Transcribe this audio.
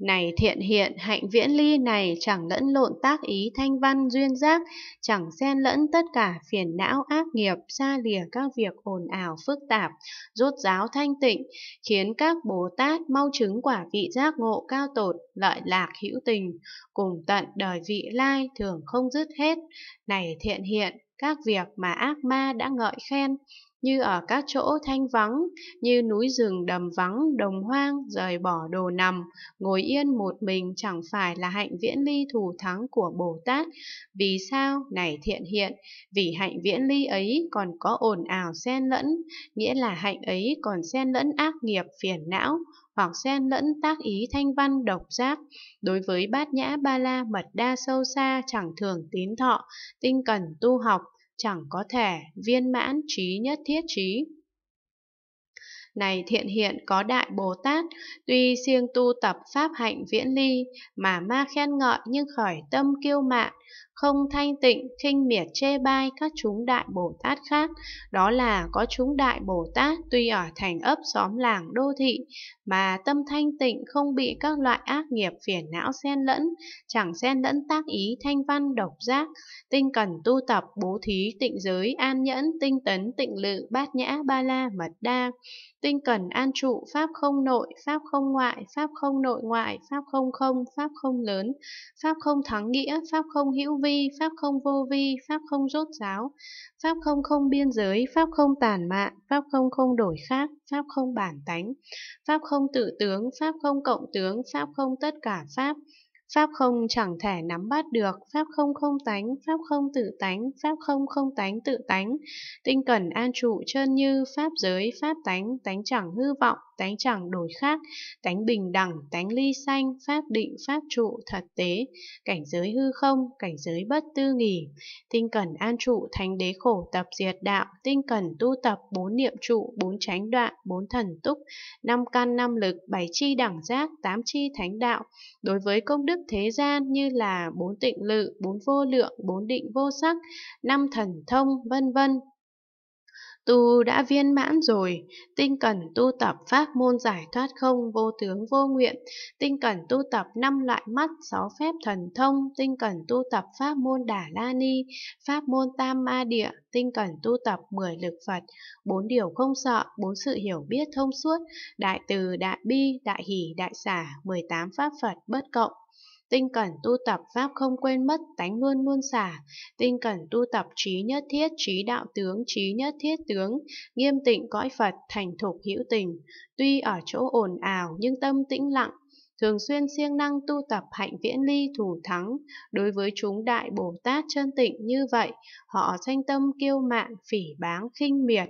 Này thiện hiện, hạnh viễn ly này chẳng lẫn lộn tác ý thanh văn duyên giác, chẳng xen lẫn tất cả phiền não ác nghiệp, xa lìa các việc ồn ào phức tạp, rốt ráo thanh tịnh, khiến các Bồ Tát mau chứng quả vị giác ngộ cao tột, lợi lạc hữu tình, cùng tận đời vị lai thường không dứt hết. Này thiện hiện, các việc mà ác ma đã ngợi khen, như ở các chỗ thanh vắng, như núi rừng đầm vắng, đồng hoang, rời bỏ đồ nằm, ngồi yên một mình chẳng phải là hạnh viễn ly thù thắng của Bồ Tát. Vì sao? Này thiện hiện, vì hạnh viễn ly ấy còn có ồn ào xen lẫn, nghĩa là hạnh ấy còn xen lẫn ác nghiệp phiền não, hoặc xen lẫn tác ý thanh văn độc giác. Đối với bát nhã ba la mật đa sâu xa chẳng thường tín thọ, tinh cần tu học, chẳng có thể viên mãn trí nhất thiết trí. Này thiện hiện có Đại Bồ Tát, tuy siêng tu tập pháp hạnh viễn ly, mà ma khen ngợi nhưng khỏi tâm kiêu mạn, không thanh tịnh khinh miệt chê bai các chúng đại Bồ Tát khác, đó là có chúng đại Bồ Tát tuy ở thành ấp xóm làng đô thị mà tâm thanh tịnh không bị các loại ác nghiệp phiền não xen lẫn, chẳng xen lẫn tác ý thanh văn độc giác, tinh cần tu tập bố thí tịnh giới an nhẫn tinh tấn tịnh lự bát nhã ba la mật đa, tinh cần an trụ pháp không nội, pháp không ngoại, pháp không nội ngoại, pháp không không, pháp không lớn, pháp không thắng nghĩa, pháp không hữu vi, pháp không vô vi, pháp không rốt ráo, pháp không không biên giới, pháp không tàn mạn, pháp không không đổi khác, pháp không bản tánh, pháp không tự tướng, pháp không cộng tướng, pháp không tất cả pháp, Pháp không chẳng thể nắm bắt được, Pháp không không tánh, Pháp không tự tánh, Pháp không không tánh tự tánh, tinh cần an trụ chân như, Pháp giới, Pháp tánh, tánh chẳng hư vọng, tánh chẳng đổi khác, tánh bình đẳng, tánh ly sanh, pháp định, pháp trụ, thật tế, cảnh giới hư không, cảnh giới bất tư nghỉ, tinh cần an trụ, thánh đế khổ tập diệt đạo, tinh cần tu tập, bốn niệm trụ, bốn chánh đoạn, bốn thần túc, năm căn năm lực, bảy chi đẳng giác, tám chi thánh đạo. Đối với công đức thế gian như là bốn tịnh lự, bốn vô lượng, bốn định vô sắc, năm thần thông, vân vân Tu đã viên mãn rồi, tinh cần tu tập pháp môn giải thoát không vô tướng vô nguyện, tinh cần tu tập năm loại mắt, sáu phép thần thông, tinh cần tu tập pháp môn đà la ni, pháp môn tam ma địa, tinh cần tu tập mười lực Phật, bốn điều không sợ, bốn sự hiểu biết thông suốt, đại từ, đại bi, đại hỷ, đại xả, 18 pháp Phật bất cộng. Tinh cẩn tu tập pháp không quên mất, tánh luôn luôn xả. Tinh cẩn tu tập trí nhất thiết, trí đạo tướng, trí nhất thiết tướng, nghiêm tịnh cõi Phật, thành thục hữu tình. Tuy ở chỗ ồn ào nhưng tâm tĩnh lặng, thường xuyên siêng năng tu tập hạnh viễn ly thủ thắng. Đối với chúng đại Bồ Tát chân tịnh như vậy, họ sanh tâm kiêu mạn, phỉ báng, khinh miệt.